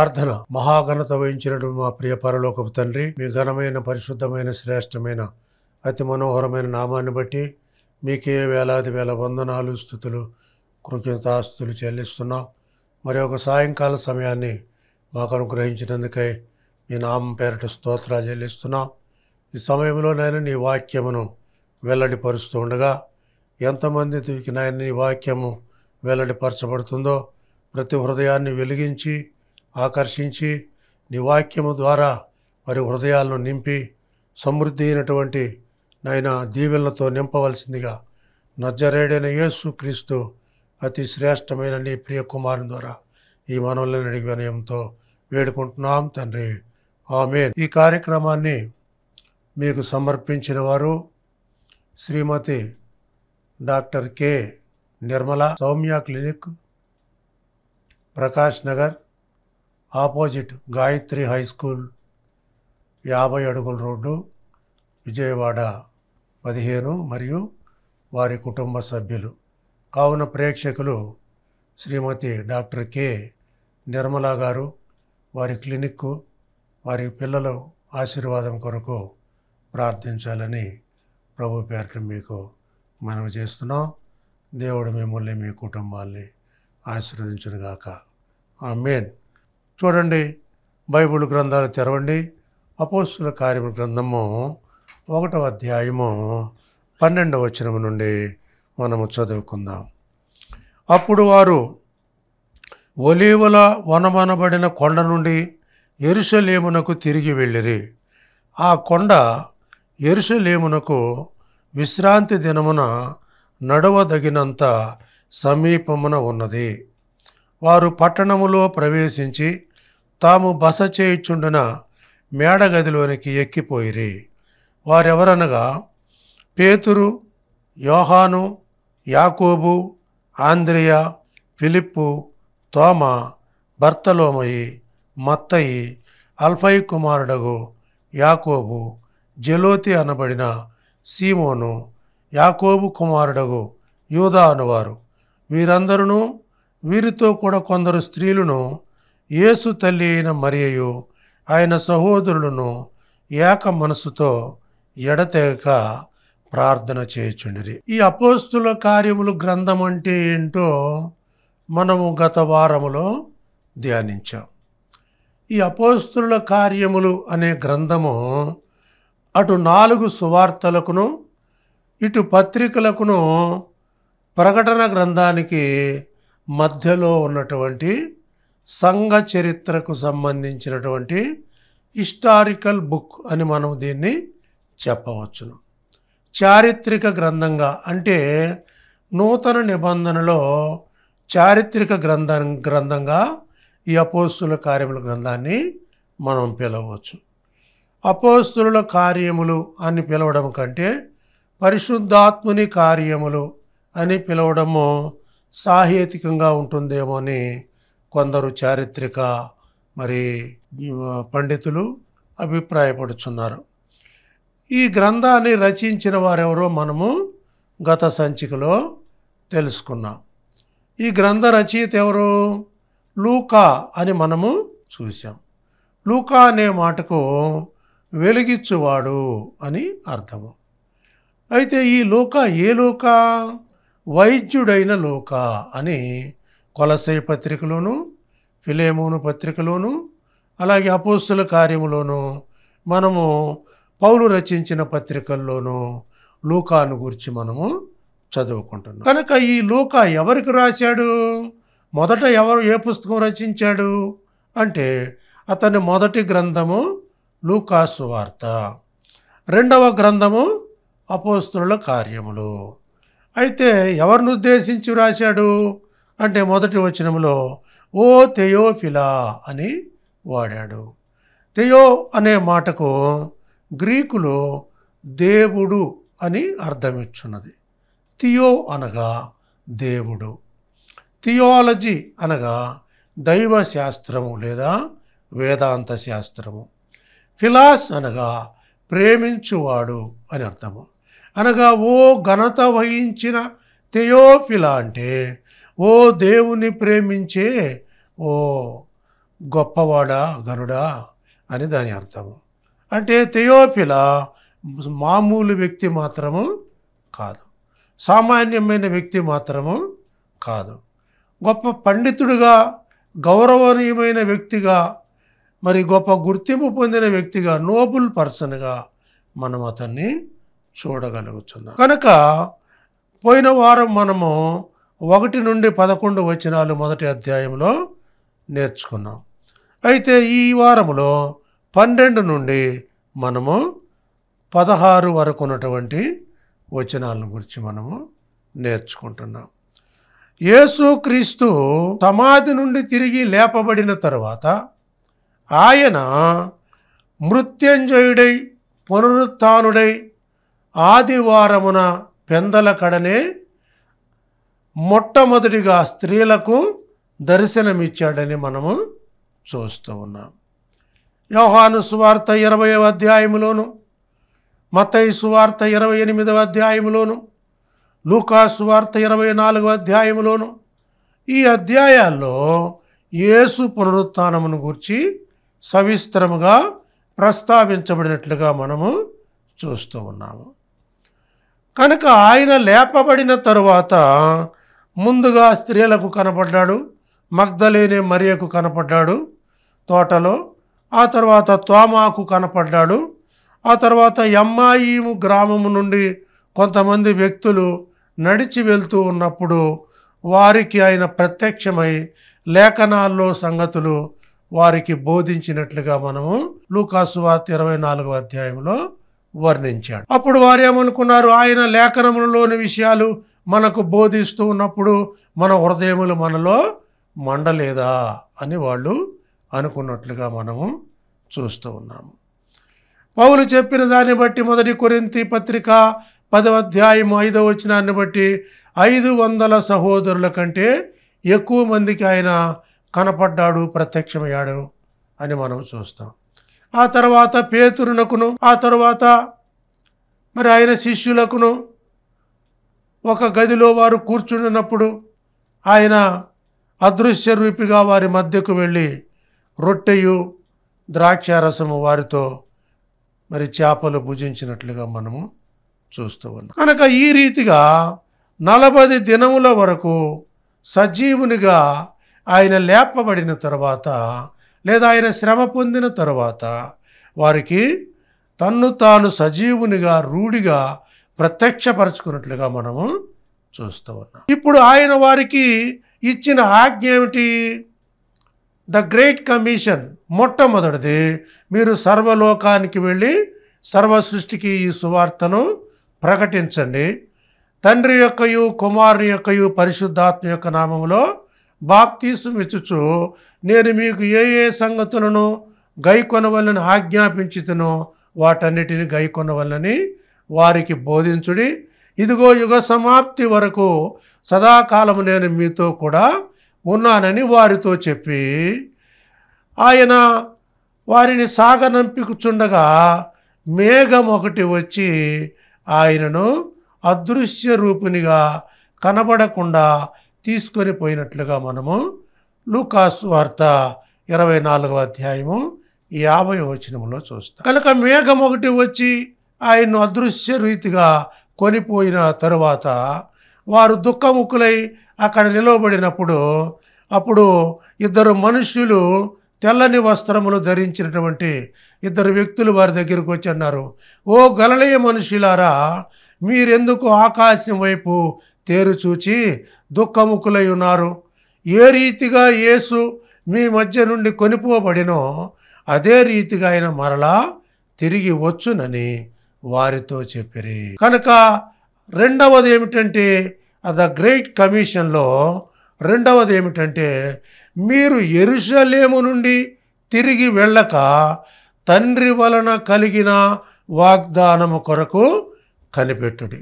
ప్రార్థన మహాఘనత వహించినటువంటి మా ప్రియ పరలోకపు తండ్రి మీ ఘనమైన పరిశుద్ధమైన శ్రేష్టమైన అతి మనోహరమైన నామాన్ని బట్టి మీకే వేలాది వేల వందనాలు స్థుతులు కృతజ్ఞతాస్తులు చెల్లిస్తున్నాం మరి ఒక సాయంకాల సమయాన్ని మాకు అనుగ్రహించినందుకై మీ నామం పేరట స్తోత్రాలు చెల్లిస్తున్నాం ఈ సమయంలోనైనా నీ వాక్యమును వెల్లడిపరుస్తూ ఉండగా ఎంతమంది నాయన నీ వాక్యము వెల్లడిపరచబడుతుందో ప్రతి హృదయాన్ని వెలిగించి ఆకర్షించి నివాక్యము ద్వారా మరి హృదయాలను నింపి సమృద్ధి అయినటువంటి నాయన దీవెనలతో నింపవలసిందిగా నజరేడైన యేసు క్రీస్తు అతి శ్రేష్టమైన నీ ప్రియ కుమారుని ద్వారా ఈ మనవులను అడిగి వినయంతో వేడుకుంటున్నాం తండ్రి ఆమె ఈ కార్యక్రమాన్ని మీకు సమర్పించిన వారు Shrimati doctor K Nirmala Soumya clinic Prakash Nagar opposite Gayatri high school యాభై అడుగుల రోడ్డు విజయవాడ పదిహేను మరియు వారి కుటుంబ సభ్యులు కావున ప్రేక్షకులు శ్రీమతి డాక్టర్ కె నిర్మలా గారు వారి క్లినిక్కు వారి పిల్లల ఆశీర్వాదం కొరకు ప్రార్థించాలని ప్రభు పేరిట మీకు మనవి చేస్తున్నాం దేవుడు మిమ్మల్ని మీ కుటుంబాల్ని ఆశీర్వదించునుగాక ఆ మెయిన్ చూడండి బైబుల్ గ్రంథాలు తెరవండి అపోస్తుల కార్యముల గ్రంథము ఒకటవ అధ్యాయము పన్నెండవ వచనము నుండి మనము చదువుకుందాం అప్పుడు వారు ఒలీవుల వనమనబడిన కొండ నుండి ఎరుసలేమునకు తిరిగి వెళ్ళిరి ఆ కొండ ఎరుసలేమునకు విశ్రాంతి దినమున నడవదగినంత సమీపమున ఉన్నది వారు పట్టణములో ప్రవేశించి తాము బస చేయుచుండున మేడగదిలోనికి ఎక్కిపోయిరి వారెవరనగా పేతురు యోహాను యాకోబు ఆంద్రియ ఫిలిప్పు తోమ భర్తలోమయి మత్తయి అల్ఫై కుమారుడగు యాకోబు జలోతి అనబడిన సీమోను యాకోబు కుమారుడగు యూదా అనువారు వీరందరూ వీరితో కూడా కొందరు స్త్రీలను యేసు తల్లి అయిన మరియు ఆయన సహోదరులను ఏక మనసుతో ఎడతెగక ప్రార్థన చేయుచుండిరి ఈ అపోస్తుల కార్యములు గ్రంథం అంటే ఏంటో మనము గత వారములో ధ్యానించాం ఈ అపోస్తుల కార్యములు అనే గ్రంథము అటు నాలుగు సువార్తలకును ఇటు పత్రికలకును ప్రకటన గ్రంథానికి మధ్యలో ఉన్నటువంటి సంఘ చరిత్రకు సంబంధించినటువంటి హిస్టారికల్ బుక్ అని మనం దీన్ని చెప్పవచ్చును చారిత్రక గ్రంథంగా అంటే నూతన నిబంధనలో చారిత్రక గ్రంథ గ్రంథంగా ఈ అపోస్తుల కార్యముల గ్రంథాన్ని మనం పిలవచ్చు అపోస్తుల కార్యములు అని పిలవడం కంటే పరిశుద్ధాత్ముని కార్యములు అని పిలవడము సాహేతికంగా ఉంటుందేమో అని కొందరు చారిత్రక మరి పండితులు అభిప్రాయపడుచున్నారు ఈ గ్రంథాన్ని రచించిన వారెవరో మనము గత సంచికలో తెలుసుకున్నాం ఈ గ్రంథ రచయిత ఎవరు లూకా అని మనము చూసాం లూకా అనే మాటకు వెలిగించువాడు అని అర్థము అయితే ఈ లోక ఏ లోక వైద్యుడైన లోక అని కొలసై పత్రికలోను ఫిలేమోను పత్రికలోను అలాగే అపోస్తుల కార్యములోను మనము పౌలు రచించిన పత్రికల్లోనూ లూకాను గురించి మనము చదువుకుంటున్నాం కనుక ఈ లూకా ఎవరికి రాశాడు మొదట ఎవరు ఏ పుస్తకం రచించాడు అంటే అతని మొదటి గ్రంథము లూకాసు వార్త రెండవ గ్రంథము అపోస్తుల కార్యములు అయితే ఎవరిని ఉద్దేశించి రాశాడు అంటే మొదటి వచనంలో ఓ తెయోఫిలా అని వాడాడు తెయో అనే మాటకు గ్రీకులో దేవుడు అని అర్థమిచ్చున్నది థియో అనగా దేవుడు థియాలజీ అనగా దైవ శాస్త్రము లేదా వేదాంత శాస్త్రము ఫిలాస్ అనగా ప్రేమించువాడు అని అర్థము అనగా ఓ ఘనత వహించిన తెయోఫిలా అంటే ఓ దేవుని ప్రేమించే ఓ గొప్పవాడా గనుడా అని దాని అర్థము అంటే తెయోపిల మామూలు వ్యక్తి మాత్రము కాదు సామాన్యమైన వ్యక్తి మాత్రము కాదు గొప్ప పండితుడిగా గౌరవనీయమైన వ్యక్తిగా మరి గొప్ప గుర్తింపు పొందిన వ్యక్తిగా నోబుల్ పర్సన్గా మనం అతన్ని చూడగలుగుతున్నాం కనుక పోయిన వారం మనము ఒకటి నుండి పదకొండు వచనాలు మొదటి అధ్యాయంలో నేర్చుకున్నాం అయితే ఈ వారములో పన్నెండు నుండి మనము పదహారు వరకు ఉన్నటువంటి వచనాలను గురించి మనము నేర్చుకుంటున్నాం క్రీస్తు సమాధి నుండి తిరిగి లేపబడిన తర్వాత ఆయన మృత్యంజయుడై పునరుత్డై ఆదివారమున పెందల కడనే మొట్టమొదటిగా స్త్రీలకు దర్శనమిచ్చాడని మనము చూస్తూ ఉన్నాం యోహాను సువార్త ఇరవై అధ్యాయములోను మతయి సువార్త ఇరవై ఎనిమిదవ అధ్యాయములోను లూకా సువార్త ఇరవై నాలుగవ అధ్యాయములోను ఈ అధ్యాయాల్లో యేసు పునరుత్నమును గురించి సవిస్తరముగా ప్రస్తావించబడినట్లుగా మనము చూస్తూ ఉన్నాము కనుక ఆయన లేపబడిన తరువాత ముందుగా స్త్రీలకు కనపడ్డాడు మగ్ధలేని మరియకు కనపడ్డాడు తోటలో ఆ తర్వాత తోమాకు కనపడ్డాడు ఆ తర్వాత ఎమ్మాయిము గ్రామము నుండి కొంతమంది వ్యక్తులు నడిచి వెళ్తూ ఉన్నప్పుడు వారికి ఆయన ప్రత్యక్షమై లేఖనాల్లో సంగతులు వారికి బోధించినట్లుగా మనము వార్త ఇరవై నాలుగో అధ్యాయంలో వర్ణించాడు అప్పుడు వారేమనుకున్నారు ఆయన లేఖనములలోని విషయాలు మనకు బోధిస్తూ ఉన్నప్పుడు మన హృదయములు మనలో మండలేదా అని వాళ్ళు అనుకున్నట్లుగా మనము చూస్తూ ఉన్నాము పౌలు చెప్పిన దాన్ని బట్టి మొదటి కొరింతి పత్రిక పదవ అధ్యాయం ఐదవ దాన్ని బట్టి ఐదు వందల సహోదరుల కంటే ఎక్కువ మందికి ఆయన కనపడ్డాడు ప్రత్యక్షమయ్యాడు అని మనం చూస్తాం ఆ తర్వాత పేతురునకును ఆ తర్వాత మరి ఆయన శిష్యులకును ఒక గదిలో వారు కూర్చున్నప్పుడు ఆయన అదృశ్య రూపిగా వారి మధ్యకు వెళ్ళి రొట్టెయు ద్రాక్షారసము వారితో మరి చేపలు భుజించినట్లుగా మనము చూస్తూ ఉన్నాం కనుక ఈ రీతిగా నలభై దినముల వరకు సజీవునిగా ఆయన లేపబడిన తర్వాత లేదా ఆయన శ్రమ పొందిన తర్వాత వారికి తన్ను తాను సజీవునిగా రూడిగా ప్రత్యక్షపరచుకున్నట్లుగా మనము చూస్తూ ఉన్నాం ఇప్పుడు ఆయన వారికి ఇచ్చిన ఆజ్ఞ ఏమిటి ద గ్రేట్ కమిషన్ మొట్టమొదటిది మీరు సర్వలోకానికి వెళ్ళి సర్వ సృష్టికి ఈ సువార్తను ప్రకటించండి తండ్రి యొక్కయు కుమారుని యొక్కయు పరిశుద్ధాత్మ యొక్క నామంలో బాప్తీసు మెచ్చుచు నేను మీకు ఏ ఏ సంగతులను గైకొనవలని ఆజ్ఞాపించుతునో వాటన్నిటిని గైకొనవలని వారికి బోధించుడి ఇదిగో యుగ సమాప్తి వరకు సదాకాలము నేను మీతో కూడా ఉన్నానని వారితో చెప్పి ఆయన వారిని నంపికుచుండగా మేఘం ఒకటి వచ్చి ఆయనను అదృశ్య రూపునిగా కనబడకుండా తీసుకొని పోయినట్లుగా మనము లూకాస్ వార్త ఇరవై నాలుగవ అధ్యాయము యాభై వచనంలో చూస్తాం కనుక మేఘం ఒకటి వచ్చి ఆయన్ను అదృశ్య రీతిగా కొనిపోయిన తరువాత వారు దుఃఖముఖులై అక్కడ నిలవబడినప్పుడు అప్పుడు ఇద్దరు మనుష్యులు తెల్లని వస్త్రములు ధరించినటువంటి ఇద్దరు వ్యక్తులు వారి దగ్గరికి వచ్చి అన్నారు ఓ గలనీయ మనుషులారా మీరెందుకు ఆకాశం వైపు తేరు చూచి దుఃఖముఖులై ఉన్నారు ఏ రీతిగా యేసు మీ మధ్య నుండి కొనిపోబడినో అదే రీతిగా ఆయన మరలా తిరిగి వచ్చునని వారితో చెప్పిరి కనుక రెండవది ఏమిటంటే ద గ్రేట్ కమిషన్లో రెండవది ఏమిటంటే మీరు ఎరుషలేము నుండి తిరిగి వెళ్ళక తండ్రి వలన కలిగిన వాగ్దానము కొరకు కనిపెట్టుడి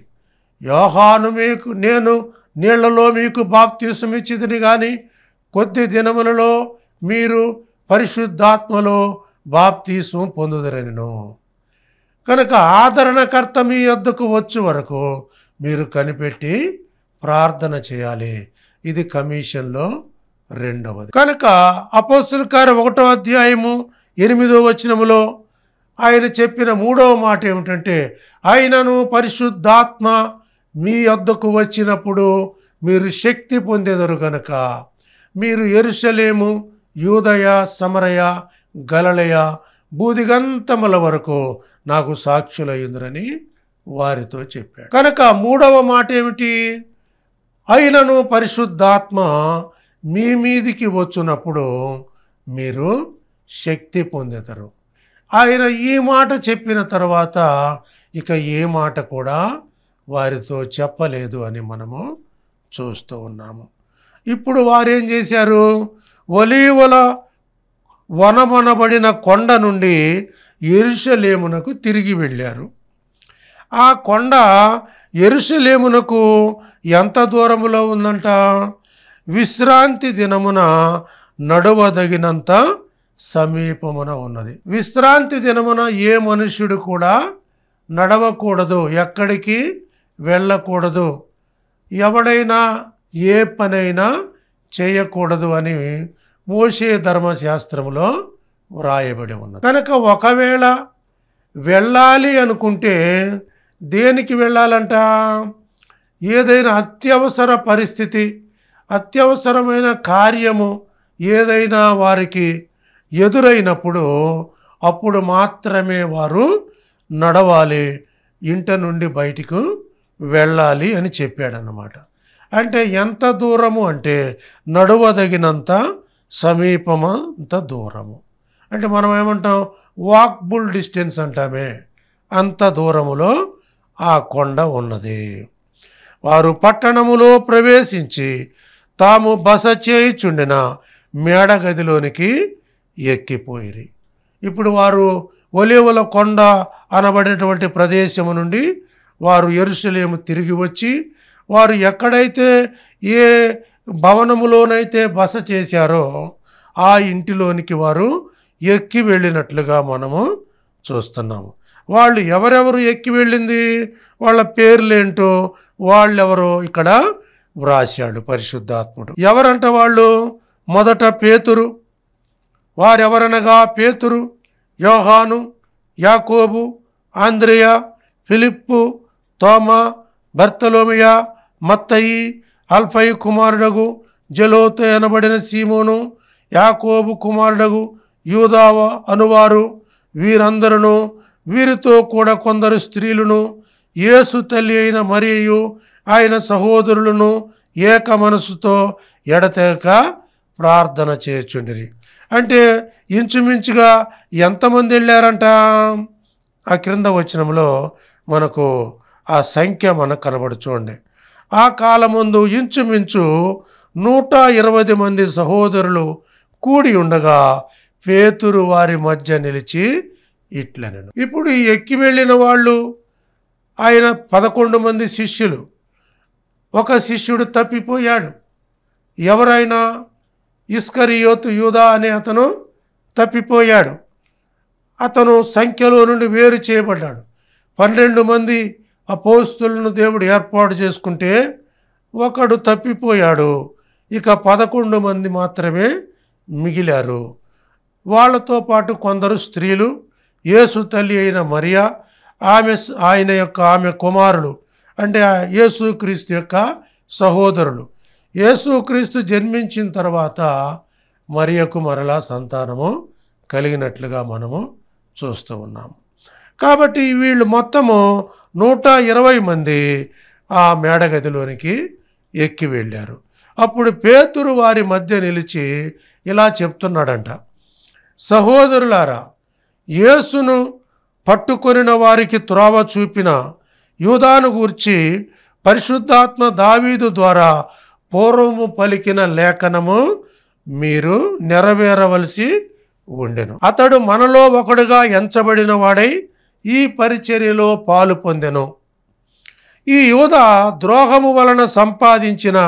యోహాను మీకు నేను నీళ్లలో మీకు బాప్తీసమిచ్చిదిని కానీ కొద్ది దినములలో మీరు పరిశుద్ధాత్మలో బాప్తీసం పొందుదరనిను కనుక ఆదరణకర్త మీ వద్దకు వచ్చే వరకు మీరు కనిపెట్టి ప్రార్థన చేయాలి ఇది కమిషన్లో రెండవది కనుక అపోస్తుల కారు ఒకటో అధ్యాయము ఎనిమిదో వచనములో ఆయన చెప్పిన మూడవ మాట ఏమిటంటే ఆయనను పరిశుద్ధాత్మ మీ వద్దకు వచ్చినప్పుడు మీరు శక్తి పొందేదరు కనుక మీరు ఎరుసలేము యూదయ సమరయ గలలయ బూదిగంతముల వరకు నాకు సాక్షులయ్యుందరని వారితో చెప్పాడు కనుక మూడవ మాట ఏమిటి అయినను పరిశుద్ధాత్మ మీ మీదికి వచ్చినప్పుడు మీరు శక్తి పొందుతారు ఆయన ఈ మాట చెప్పిన తర్వాత ఇక ఏ మాట కూడా వారితో చెప్పలేదు అని మనము చూస్తూ ఉన్నాము ఇప్పుడు వారేం చేశారు ఒలీవల వనమనబడిన కొండ నుండి ఎరుసలేమునకు తిరిగి వెళ్ళారు ఆ కొండ ఎరుసలేమునకు ఎంత దూరములో ఉందంట విశ్రాంతి దినమున నడవదగినంత సమీపమున ఉన్నది విశ్రాంతి దినమున ఏ మనుష్యుడు కూడా నడవకూడదు ఎక్కడికి వెళ్ళకూడదు ఎవడైనా ఏ పనైనా చేయకూడదు అని మోసే ధర్మశాస్త్రంలో వ్రాయబడి ఉన్నది కనుక ఒకవేళ వెళ్ళాలి అనుకుంటే దేనికి వెళ్ళాలంట ఏదైనా అత్యవసర పరిస్థితి అత్యవసరమైన కార్యము ఏదైనా వారికి ఎదురైనప్పుడు అప్పుడు మాత్రమే వారు నడవాలి ఇంట నుండి బయటకు వెళ్ళాలి అని చెప్పాడన్నమాట అంటే ఎంత దూరము అంటే నడవదగినంత సమీపమంత దూరము అంటే మనం ఏమంటాం వాక్బుల్ డిస్టెన్స్ అంటామే అంత దూరములో ఆ కొండ ఉన్నది వారు పట్టణములో ప్రవేశించి తాము బస చేయిచుండిన మేడగదిలోనికి ఎక్కిపోయిరి ఇప్పుడు వారు ఒలివల కొండ అనబడేటువంటి ప్రదేశము నుండి వారు ఎరుసలేము తిరిగి వచ్చి వారు ఎక్కడైతే ఏ భవనములోనైతే బస చేశారో ఆ ఇంటిలోనికి వారు ఎక్కి వెళ్ళినట్లుగా మనము చూస్తున్నాము వాళ్ళు ఎవరెవరు ఎక్కి వెళ్ళింది వాళ్ళ పేర్లేంటో వాళ్ళెవరో ఇక్కడ వ్రాశాడు పరిశుద్ధాత్ముడు ఎవరంట వాళ్ళు మొదట పేతురు వారెవరనగా పేతురు యోహాను యాకోబు ఆంద్రియ ఫిలిప్పు తోమా బర్తలోమియా మత్తయి అల్ఫయి కుమారుడగు జలోతో ఎనబడిన సీమోను యాకోబు కుమారుడగు యూదావ అనువారు వీరందరూ వీరితో కూడా కొందరు స్త్రీలను యేసు తల్లి అయిన మరియు ఆయన సహోదరులను ఏక మనసుతో ఎడతెగక ప్రార్థన చేర్చుండిరి అంటే ఇంచుమించుగా ఎంతమంది వెళ్ళారంట ఆ క్రింద వచ్చినంలో మనకు ఆ సంఖ్య మనకు కనబడుచుండి ఆ కాలముందు ఇంచుమించు నూట ఇరవై మంది సహోదరులు కూడి ఉండగా పేతురు వారి మధ్య నిలిచి ఇట్లనను ఇప్పుడు ఈ ఎక్కి వెళ్ళిన వాళ్ళు ఆయన పదకొండు మంది శిష్యులు ఒక శిష్యుడు తప్పిపోయాడు ఎవరైనా ఇస్కరియోతు యూదా అనే అతను తప్పిపోయాడు అతను సంఖ్యలో నుండి వేరు చేయబడ్డాడు పన్నెండు మంది అపోస్తులను దేవుడు ఏర్పాటు చేసుకుంటే ఒకడు తప్పిపోయాడు ఇక పదకొండు మంది మాత్రమే మిగిలారు వాళ్లతో పాటు కొందరు స్త్రీలు యేసు తల్లి అయిన మరియా ఆమె ఆయన యొక్క ఆమె కుమారులు అంటే యేసుక్రీస్తు యొక్క సహోదరులు యేసుక్రీస్తు జన్మించిన తర్వాత మరియకు మరలా సంతానము కలిగినట్లుగా మనము చూస్తూ ఉన్నాము కాబట్టి వీళ్ళు మొత్తము నూట ఇరవై మంది ఆ మేడగదిలోనికి ఎక్కి వెళ్ళారు అప్పుడు పేతురు వారి మధ్య నిలిచి ఇలా చెప్తున్నాడంట సహోదరులారా యేసును పట్టుకొనిన వారికి త్రోవ చూపిన యూదాను గూర్చి పరిశుద్ధాత్మ దావీదు ద్వారా పూర్వము పలికిన లేఖనము మీరు నెరవేరవలసి ఉండెను అతడు మనలో ఒకడుగా ఎంచబడిన వాడై ఈ పరిచర్యలో పాలు పొందెను ఈ యువత ద్రోహము వలన సంపాదించిన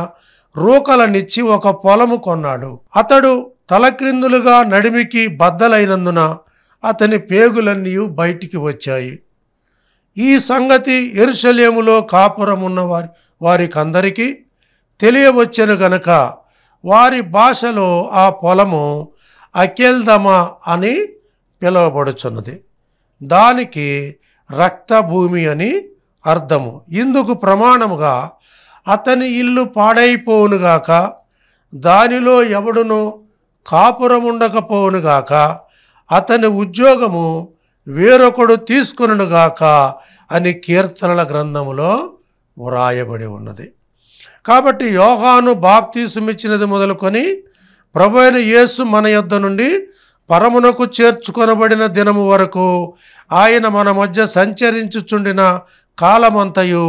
రూకలనిచ్చి ఒక పొలము కొన్నాడు అతడు తలక్రిందులుగా నడిమికి బద్దలైనందున అతని పేగులన్నీ బయటికి వచ్చాయి ఈ సంగతి ఎరుషలేములో కాపురమున్న వారి వారికందరికీ తెలియవచ్చను గనక వారి భాషలో ఆ పొలము అకెల్దమ అని పిలువబడుచున్నది దానికి రక్తభూమి అని అర్థము ఇందుకు ప్రమాణముగా అతని ఇల్లు పాడైపోనుగాక దానిలో ఎవడునో కాపురముండకపోనుగాక అతని ఉద్యోగము వేరొకడు తీసుకునుగాక అని కీర్తనల గ్రంథములో వ్రాయబడి ఉన్నది కాబట్టి యోహాను బాప్తీసుమిచ్చినది మొదలుకొని ప్రభు అయిన యేసు మన యొద్ద నుండి పరమునకు చేర్చుకొనబడిన దినము వరకు ఆయన మన మధ్య సంచరించుచుండిన కాలమంతయు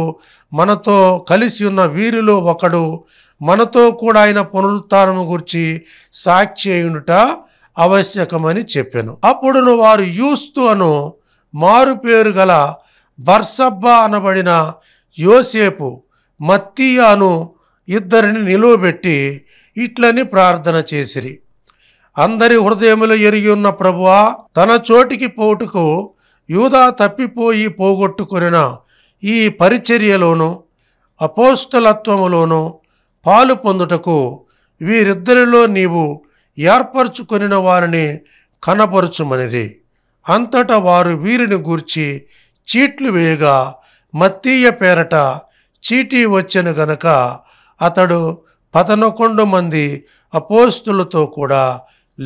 మనతో కలిసి ఉన్న వీరిలో ఒకడు మనతో కూడా ఆయన పునరుత్నము గురించి సాక్షి అయినట ఆవశ్యకమని చెప్పాను అప్పుడును వారు యూస్తు అను మారు పేరు గల బర్సబ్బ అనబడిన యోసేపు మత్తియాను ఇద్దరిని నిలువబెట్టి ఇట్లని ప్రార్థన చేసిరి అందరి హృదయములు ఎరిగి ఉన్న ప్రభువా తన చోటికి పోటుకు యూదా తప్పిపోయి పోగొట్టుకున్న ఈ పరిచర్యలోను అపోస్తలత్వములోను పాలు పొందుటకు వీరిద్దరిలో నీవు ఏర్పరచుకొనిన వారిని కనపరచుమనిది అంతటా వారు వీరిని గూర్చి చీట్లు వేయగా మత్తీయ పేరట చీటీ వచ్చెను గనక అతడు పతనకొండు మంది అపోస్తులతో కూడా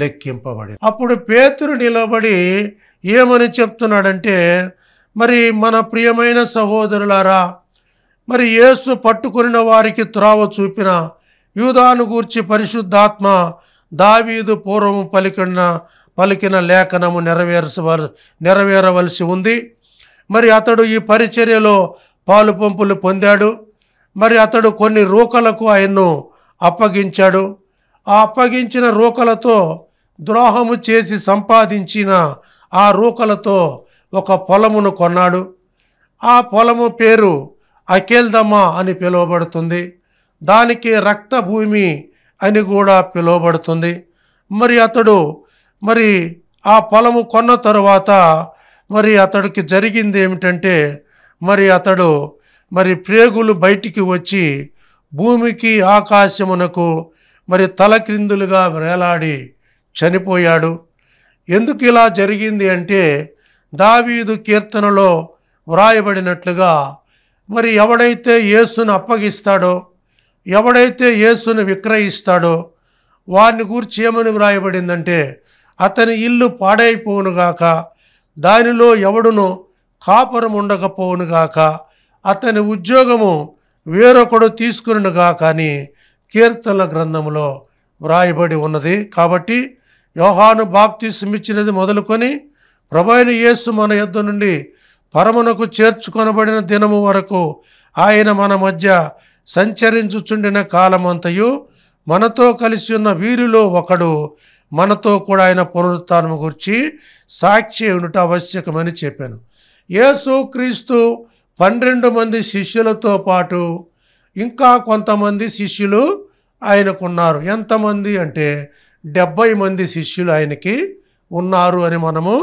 లెక్కింపబడి అప్పుడు పేతురు నిలబడి ఏమని చెప్తున్నాడంటే మరి మన ప్రియమైన సహోదరులారా మరి యేసు పట్టుకున్న వారికి త్రావ చూపిన యూదాను గూర్చి పరిశుద్ధాత్మ దావీదు పూర్వము పలికిన పలికిన లేఖనము నెరవేర్చ నెరవేరవలసి ఉంది మరి అతడు ఈ పరిచర్యలో పాలు పంపులు పొందాడు మరి అతడు కొన్ని రూకలకు ఆయన్ను అప్పగించాడు ఆ అప్పగించిన రూకలతో ద్రోహము చేసి సంపాదించిన ఆ రూకలతో ఒక పొలమును కొన్నాడు ఆ పొలము పేరు అకేల్దమ్మ అని పిలువబడుతుంది దానికి రక్తభూమి అని కూడా పిలువబడుతుంది మరి అతడు మరి ఆ పొలము కొన్న తరువాత మరి అతడికి జరిగింది ఏమిటంటే మరి అతడు మరి ప్రేగులు బయటికి వచ్చి భూమికి ఆకాశమునకు మరి తలక్రిందులుగా వేలాడి చనిపోయాడు ఎందుకు ఇలా జరిగింది అంటే దావీదు కీర్తనలో వ్రాయబడినట్లుగా మరి ఎవడైతే యేసును అప్పగిస్తాడో ఎవడైతే యేసును విక్రయిస్తాడో వారిని గూర్చి ఏమని వ్రాయబడిందంటే అతని ఇల్లు పాడైపోనుగాక దానిలో ఎవడును కాపురం ఉండకపోనుగాక అతని ఉద్యోగము వేరొకడు తీసుకునుగాక అని కీర్తనల గ్రంథంలో వ్రాయబడి ఉన్నది కాబట్టి యోహాను బాప్తీసం ఇచ్చినది మొదలుకొని ప్రభైన యేసు మన యొద్ద నుండి పరమునకు చేర్చుకొనబడిన దినము వరకు ఆయన మన మధ్య సంచరించుచుండిన కాలమంతయు మనతో కలిసి ఉన్న వీరిలో ఒకడు మనతో కూడా ఆయన పునరుత్నము గురించి సాక్షి ఉండటం ఆవశ్యకమని చెప్పాను క్రీస్తు పన్నెండు మంది శిష్యులతో పాటు ఇంకా కొంతమంది శిష్యులు ఆయనకున్నారు ఎంతమంది అంటే డెబ్బై మంది శిష్యులు ఆయనకి ఉన్నారు అని మనము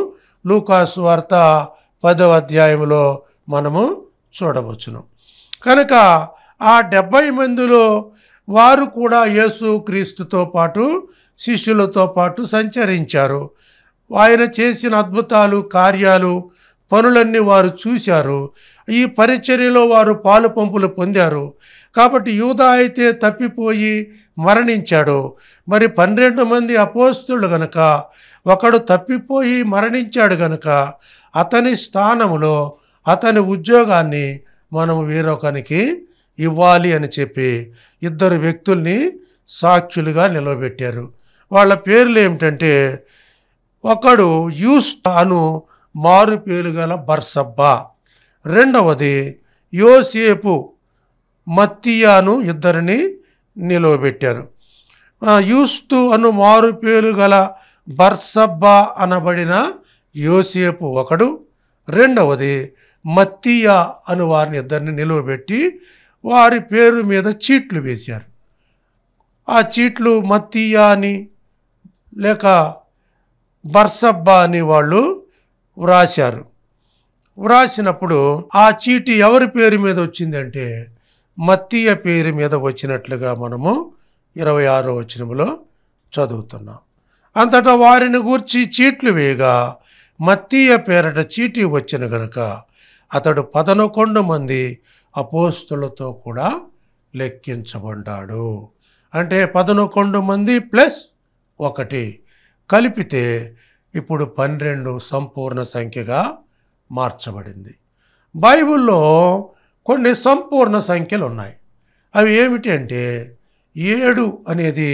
లూకాసు వార్త పదవ అధ్యాయంలో మనము చూడవచ్చును కనుక ఆ డెబ్బై మందిలో వారు కూడా యేసు క్రీస్తుతో పాటు శిష్యులతో పాటు సంచరించారు ఆయన చేసిన అద్భుతాలు కార్యాలు పనులన్నీ వారు చూశారు ఈ పరిచర్యలో వారు పాలు పంపులు పొందారు కాబట్టి యూదా అయితే తప్పిపోయి మరణించాడు మరి పన్నెండు మంది అపోస్తులు గనక ఒకడు తప్పిపోయి మరణించాడు గనక అతని స్థానములో అతని ఉద్యోగాన్ని మనం వేరొకనికి ఇవ్వాలి అని చెప్పి ఇద్దరు వ్యక్తుల్ని సాక్షులుగా నిలవబెట్టారు వాళ్ళ పేర్లు ఏమిటంటే ఒకడు యూస్ అను మారు పేరు గల బర్సబ్బా రెండవది యోసేపు మత్తియాను ఇద్దరిని నిలవబెట్టారు యూస్తు అను మారు పేరు గల బర్సబ్బా అనబడిన యోసేపు ఒకడు రెండవది మత్తియా అను వారిని ఇద్దరిని నిలువబెట్టి వారి పేరు మీద చీట్లు వేశారు ఆ చీట్లు మత్తియా అని లేక బర్సబ్బా అని వాళ్ళు వ్రాశారు వ్రాసినప్పుడు ఆ చీటి ఎవరి పేరు మీద వచ్చిందంటే మత్తీయ పేరు మీద వచ్చినట్లుగా మనము ఇరవై ఆరో వచనంలో చదువుతున్నాం అంతటా వారిని గూర్చి చీట్లు వేయగా మత్తీయ పేరట చీటీ వచ్చిన గనుక అతడు పదనకొండు మంది అపోస్తులతో కూడా లెక్కించబడ్డాడు అంటే పదనకొండు మంది ప్లస్ ఒకటి కలిపితే ఇప్పుడు పన్నెండు సంపూర్ణ సంఖ్యగా మార్చబడింది బైబిల్లో కొన్ని సంపూర్ణ సంఖ్యలు ఉన్నాయి అవి ఏమిటి అంటే ఏడు అనేది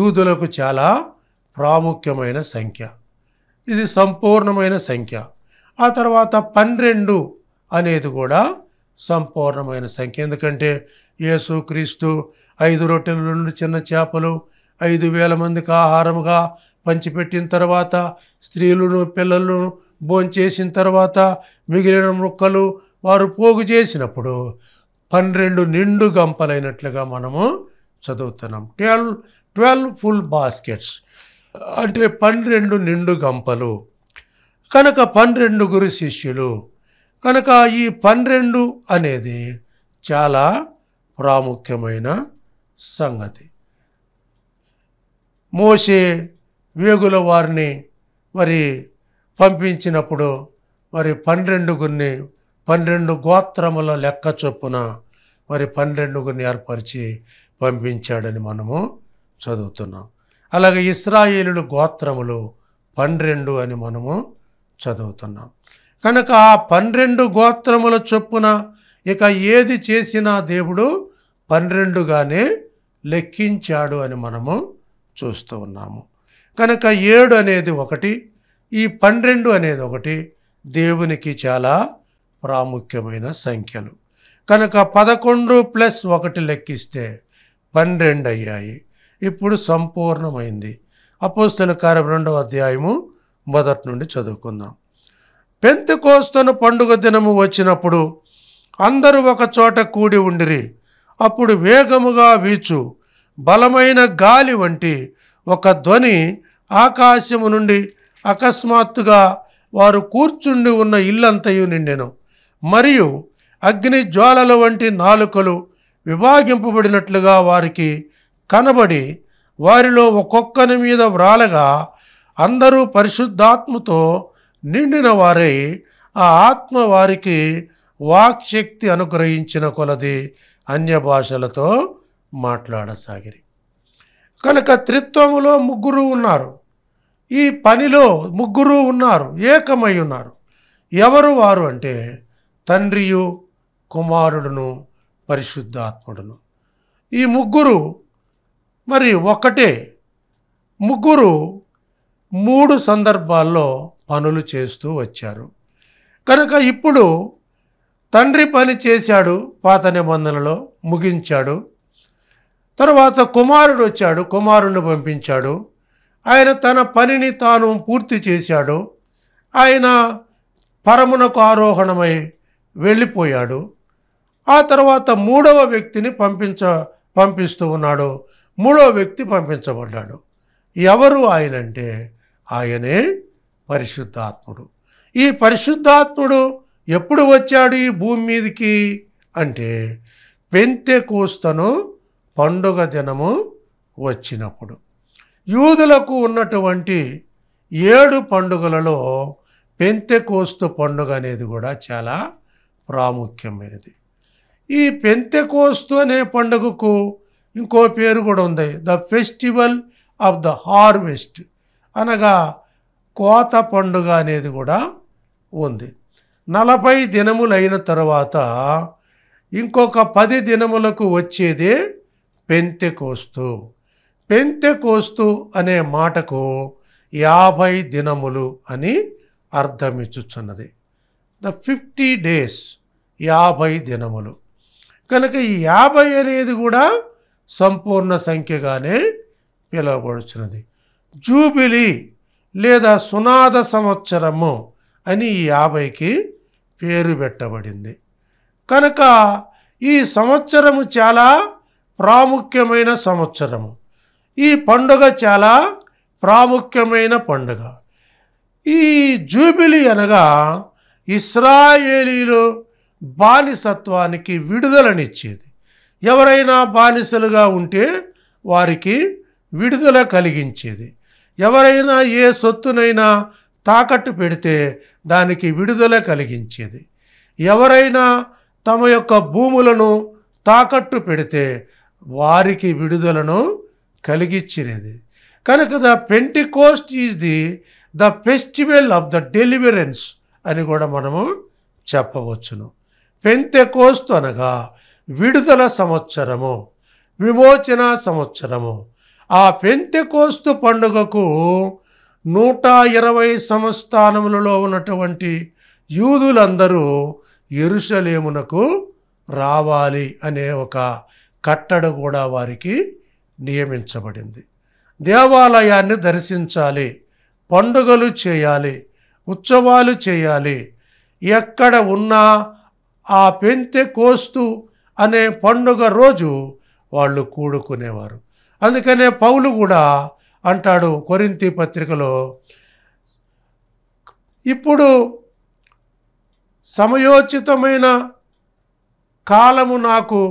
యూదులకు చాలా ప్రాముఖ్యమైన సంఖ్య ఇది సంపూర్ణమైన సంఖ్య ఆ తర్వాత పన్నెండు అనేది కూడా సంపూర్ణమైన సంఖ్య ఎందుకంటే యేసు క్రీస్తు ఐదు రొట్టెల నుండి చిన్న చేపలు ఐదు వేల మందికి ఆహారముగా పంచిపెట్టిన తర్వాత స్త్రీలను పిల్లలను భోంచేసిన తర్వాత మిగిలిన ముక్కలు వారు పోగు చేసినప్పుడు పన్నెండు నిండు గంపలైనట్లుగా మనము చదువుతున్నాం ట్వెల్వ్ ట్వెల్వ్ ఫుల్ బాస్కెట్స్ అంటే పన్నెండు నిండు గంపలు కనుక పన్నెండుగురు శిష్యులు కనుక ఈ పన్నెండు అనేది చాలా ప్రాముఖ్యమైన సంగతి మోసే వేగుల వారిని మరి పంపించినప్పుడు మరి పన్నెండుగురిని పన్నెండు గోత్రముల లెక్క చొప్పున మరి పన్నెండుగురిని ఏర్పరిచి పంపించాడని మనము చదువుతున్నాం అలాగే ఇస్రాయేలు గోత్రములు పన్నెండు అని మనము చదువుతున్నాం కనుక ఆ పన్నెండు గోత్రముల చొప్పున ఇక ఏది చేసినా దేవుడు పన్నెండుగానే లెక్కించాడు అని మనము చూస్తూ ఉన్నాము కనుక ఏడు అనేది ఒకటి ఈ పన్నెండు అనేది ఒకటి దేవునికి చాలా ప్రాముఖ్యమైన సంఖ్యలు కనుక పదకొండు ప్లస్ ఒకటి లెక్కిస్తే పన్నెండు అయ్యాయి ఇప్పుడు సంపూర్ణమైంది అపోస్తుల కార్యం రెండవ అధ్యాయము మొదటి నుండి చదువుకుందాం పెంతు కోస్తను పండుగ దినము వచ్చినప్పుడు అందరూ ఒక చోట కూడి ఉండిరి అప్పుడు వేగముగా వీచు బలమైన గాలి వంటి ఒక ధ్వని ఆకాశము నుండి అకస్మాత్తుగా వారు కూర్చుండి ఉన్న ఇల్లంతయు నిండెను మరియు అగ్ని జ్వాలల వంటి నాలుకలు విభాగింపబడినట్లుగా వారికి కనబడి వారిలో ఒక్కొక్కని మీద వ్రాలగా అందరూ పరిశుద్ధాత్మతో నిండిన వారై ఆ ఆత్మ వారికి వాక్శక్తి అనుగ్రహించిన కొలది అన్య భాషలతో మాట్లాడసాగిరి కనుక త్రిత్వములో ముగ్గురు ఉన్నారు ఈ పనిలో ముగ్గురు ఉన్నారు ఏకమై ఉన్నారు ఎవరు వారు అంటే తండ్రియు కుమారుడును పరిశుద్ధాత్ముడును ఈ ముగ్గురు మరి ఒకటే ముగ్గురు మూడు సందర్భాల్లో పనులు చేస్తూ వచ్చారు కనుక ఇప్పుడు తండ్రి పని చేశాడు పాత నిబంధనలో ముగించాడు తర్వాత కుమారుడు వచ్చాడు కుమారుణ్ణి పంపించాడు ఆయన తన పనిని తాను పూర్తి చేశాడు ఆయన పరమునకు ఆరోహణమై వెళ్ళిపోయాడు ఆ తర్వాత మూడవ వ్యక్తిని పంపించ పంపిస్తూ ఉన్నాడు మూడో వ్యక్తి పంపించబడ్డాడు ఎవరు ఆయనంటే ఆయనే పరిశుద్ధాత్ముడు ఈ పరిశుద్ధాత్ముడు ఎప్పుడు వచ్చాడు ఈ భూమి మీదకి అంటే పెంతె కోస్తను పండుగ దినము వచ్చినప్పుడు యూదులకు ఉన్నటువంటి ఏడు పండుగలలో పెంతె కోస్తు పండుగ అనేది కూడా చాలా ప్రాముఖ్యమైనది ఈ పెంతె కోస్తు అనే పండుగకు ఇంకో పేరు కూడా ఉంది the festival of the harvest అనగా కోత పండుగ అనేది కూడా ఉంది నలభై దినములైన తర్వాత ఇంకొక పది దినములకు వచ్చేదే పెంతెకోస్తు పెంతెకోస్తు అనే మాటకు యాభై దినములు అని అర్థమిచ్చుచున్నది ద ఫిఫ్టీ డేస్ యాభై దినములు కనుక ఈ యాభై అనేది కూడా సంపూర్ణ సంఖ్యగానే పిలువబడుచున్నది జూబిలీ లేదా సునాద సంవత్సరము అని ఈ యాభైకి పేరు పెట్టబడింది కనుక ఈ సంవత్సరము చాలా ప్రాముఖ్యమైన సంవత్సరము ఈ పండుగ చాలా ప్రాముఖ్యమైన పండుగ ఈ జూబిలీ అనగా ఇస్రాయేలీలు బానిసత్వానికి విడుదలనిచ్చేది ఎవరైనా బానిసలుగా ఉంటే వారికి విడుదల కలిగించేది ఎవరైనా ఏ సొత్తునైనా తాకట్టు పెడితే దానికి విడుదల కలిగించేది ఎవరైనా తమ యొక్క భూములను తాకట్టు పెడితే వారికి విడుదలను కలిగించినది కనుక the Pentecost is the the festival of the deliverance అని కూడా మనము చెప్పవచ్చును పెంతె కోస్ట్ అనగా విడుదల సంవత్సరము విమోచన సంవత్సరము ఆ పెంతెకోస్తు పండుగకు నూట ఇరవై సంస్థానములలో ఉన్నటువంటి యూదులందరూ ఎరుషలేమునకు రావాలి అనే ఒక కట్టడ కూడా వారికి నియమించబడింది దేవాలయాన్ని దర్శించాలి పండుగలు చేయాలి ఉత్సవాలు చేయాలి ఎక్కడ ఉన్నా ఆ పెంతె కోస్తు అనే పండుగ రోజు వాళ్ళు కూడుకునేవారు అందుకనే పౌలు కూడా అంటాడు కొరింతి పత్రికలో ఇప్పుడు సమయోచితమైన కాలము నాకు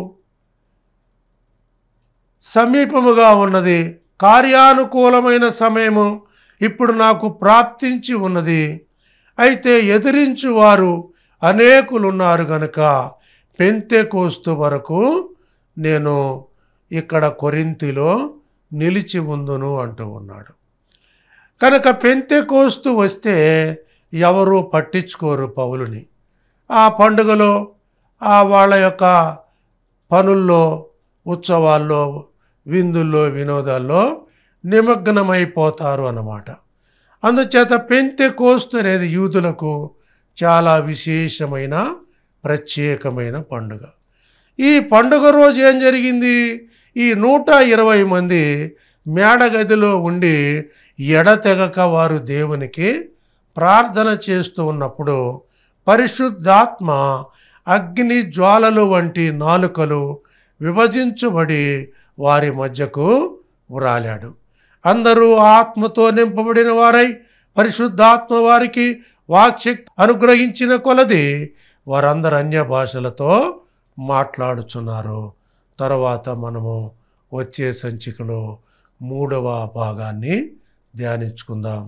సమీపముగా ఉన్నది కార్యానుకూలమైన సమయము ఇప్పుడు నాకు ప్రాప్తించి ఉన్నది అయితే ఎదిరించువారు అనేకులున్నారు కనుక పెంతే కోస్తు వరకు నేను ఇక్కడ కొరింతిలో నిలిచి ఉందును అంటూ ఉన్నాడు కనుక పెంతే కోస్తు వస్తే ఎవరు పట్టించుకోరు పౌలుని ఆ పండుగలో ఆ వాళ్ళ యొక్క పనుల్లో ఉత్సవాల్లో విందుల్లో వినోదాల్లో నిమగ్నమైపోతారు అన్నమాట అందుచేత పెంతే కోస్తు అనేది యూదులకు చాలా విశేషమైన ప్రత్యేకమైన పండుగ ఈ పండుగ రోజు ఏం జరిగింది ఈ నూట ఇరవై మంది మేడగదిలో ఉండి ఎడతెగక వారు దేవునికి ప్రార్థన చేస్తూ ఉన్నప్పుడు పరిశుద్ధాత్మ అగ్ని జ్వాలలు వంటి నాలుకలు విభజించబడి వారి మధ్యకు వ్రాలాడు అందరూ ఆత్మతో నింపబడిన వారై పరిశుద్ధాత్మ వారికి వాక్శక్తి అనుగ్రహించిన కొలది వారందరూ అన్య భాషలతో మాట్లాడుచున్నారు తర్వాత మనము వచ్చే సంచికలో మూడవ భాగాన్ని ధ్యానించుకుందాం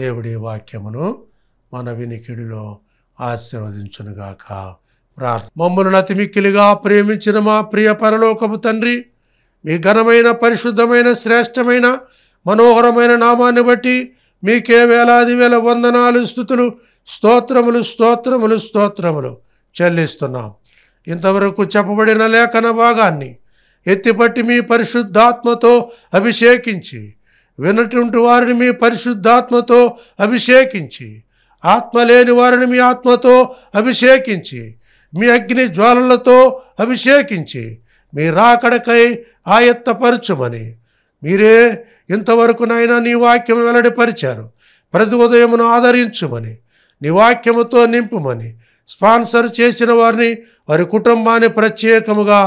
దేవుడి వాక్యమును మన వినికిడిలో ఆశీర్వదించునుగాక ప్రార్థన మమ్మల్ని అతి మిక్కిలిగా ప్రేమించిన మా ప్రియ పరలోకపు తండ్రి మీ ఘనమైన పరిశుద్ధమైన శ్రేష్టమైన మనోహరమైన నామాన్ని బట్టి మీకే వేలాది వేల వందనాలు స్థుతులు స్తోత్రములు స్తోత్రములు స్తోత్రములు చెల్లిస్తున్నాం ఇంతవరకు చెప్పబడిన లేఖన భాగాన్ని ఎత్తిపట్టి మీ పరిశుద్ధాత్మతో అభిషేకించి వినటువంటి వారిని మీ పరిశుద్ధాత్మతో అభిషేకించి ఆత్మ లేని వారిని మీ ఆత్మతో అభిషేకించి మీ అగ్ని జ్వాలలతో అభిషేకించి మీ రాకడకై ఆయత్తపరచుమని మీరే ఇంతవరకునైనా నీ వాక్యం వెల్లడిపరిచారు ప్రతి ఉదయమును ఆదరించుమని నివాక్యముతో నింపుమని స్పాన్సర్ చేసిన వారిని వారి కుటుంబాన్ని ప్రత్యేకముగా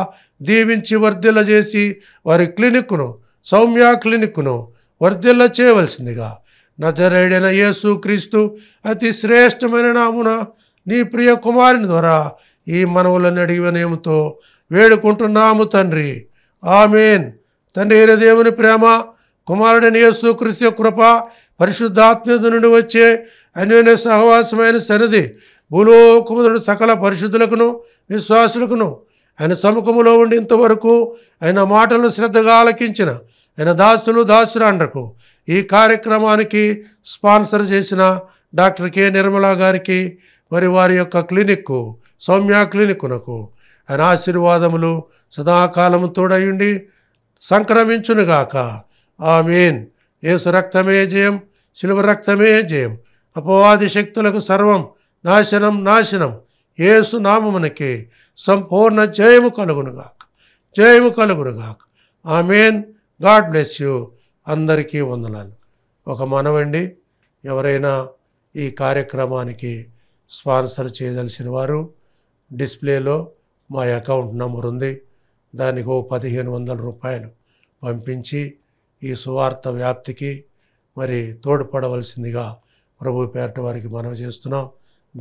దీవించి వర్ధిల్ల చేసి వారి క్లినిక్ను సౌమ్య క్లినిక్ను వర్ధిల్ల చేయవలసిందిగా నజరేడైన యేసు క్రీస్తు అతి శ్రేష్టమైన నామున నీ ప్రియ కుమారుని ద్వారా ఈ మనవులను అడిగివనేముతో వేడుకుంటున్నాము తండ్రి ఆమెన్ తండ్రి అయిన దేవుని ప్రేమ కుమారుడైన యేసు క్రీస్తు కృప పరిశుద్ధాత్మ్యుడు నుండి వచ్చే అన్యోన్య సహవాసమైన సన్నిధి భూలోకముడు సకల పరిశుద్ధులకును విశ్వాసులకును ఆయన సముఖములో ఉండి ఇంతవరకు ఆయన మాటలను శ్రద్ధగా ఆలకించిన ఆయన దాసులు దాసురాండ్రకు ఈ కార్యక్రమానికి స్పాన్సర్ చేసిన డాక్టర్ కె నిర్మలా గారికి మరి వారి యొక్క క్లినిక్కు సౌమ్య క్లినిక్నకు ఆయన ఆశీర్వాదములు సదాకాలము తోడయుండి సంక్రమించునుగాక ఆమెన్ ఏసు రక్తమే జయం శిలువ రక్తమే జయం అపవాది శక్తులకు సర్వం నాశనం నాశనం ఏసు నామమునకి సంపూర్ణ జయము కలుగునుగాక జయము కలుగునుగాక ఆమెన్ గాడ్ బ్లెస్ యూ అందరికీ వందనాలు ఒక మనవండి ఎవరైనా ఈ కార్యక్రమానికి స్పాన్సర్ చేయదలసిన వారు డిస్ప్లేలో మా అకౌంట్ నంబర్ ఉంది దానికి ఓ పదిహేను వందల రూపాయలు పంపించి ఈ సువార్త వ్యాప్తికి మరి తోడ్పడవలసిందిగా ప్రభు పేరట వారికి మనవి చేస్తున్నాం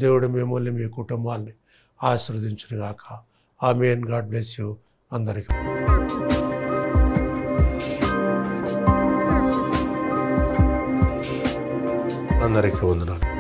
దేవుడు మిమ్మల్ని మీ కుటుంబాన్ని ఆశీర్వదించునుగాక ఆ మెయిన్ గాడ్ బ్లెస్ యూ అందరికీ అందరికీ వందనాలు